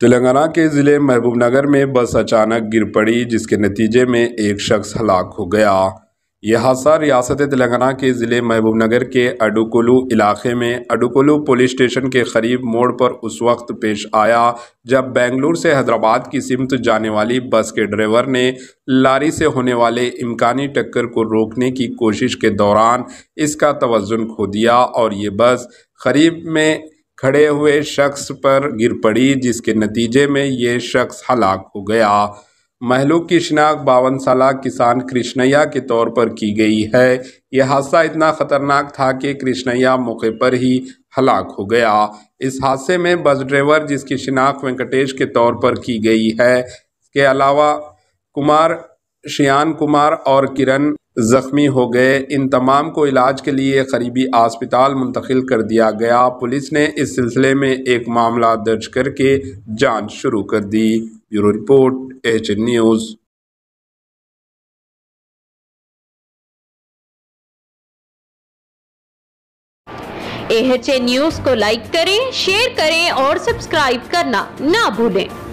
तेलंगाना के ज़िले महबूबनगर में बस अचानक गिर पड़ी जिसके नतीजे में एक शख्स हलाक हो गया यह हादसा रियासत तेलंगाना के ज़िले महबूबनगर के अडुकुलू इलाके में अडुकुलू पुलिस स्टेशन के करीब मोड़ पर उस वक्त पेश आया जब बेंगलुरु से हैदराबाद की सिमत जाने वाली बस के ड्राइवर ने लारी से होने वाले इम्कानी टक्कर को रोकने की कोशिश के दौरान इसका तोज़न खो दिया और ये बस करीब में खड़े हुए शख्स पर गिर पड़ी जिसके नतीजे में ये शख्स हलाक हो गया महलू की शिनाख्त बावन साल किसान कृष्णैया के तौर पर की गई है यह हादसा इतना ख़तरनाक था कि कृष्णैया मौके पर ही हलाक हो गया इस हादसे में बस ड्राइवर जिसकी शिनाख्त वेंकटेश के तौर पर की गई है इसके अलावा कुमार शियान कुमार और किरण जख्मी हो गए इन तमाम को इलाज के लिए करीबी अस्पताल मुंतकिल कर दिया गया पुलिस ने इस सिलसिले में एक मामला दर्ज करके जांच शुरू कर दी bureau report H news H news को लाइक करें शेयर करें और सब्सक्राइब करना ना भूलें